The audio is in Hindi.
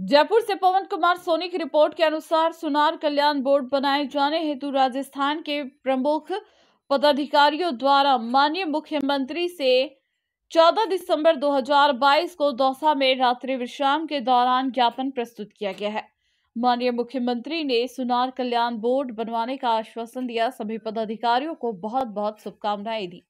जयपुर से पवन कुमार सोनी की रिपोर्ट के अनुसार सुनार कल्याण बोर्ड बनाए जाने हेतु राजस्थान के प्रमुख पदाधिकारियों द्वारा माननीय मुख्यमंत्री से 14 दिसंबर 2022 को दौसा में रात्रि विश्राम के दौरान ज्ञापन प्रस्तुत किया गया है माननीय मुख्यमंत्री ने सुनार कल्याण बोर्ड बनवाने का आश्वासन दिया सभी पदाधिकारियों को बहुत बहुत शुभकामनाएं दी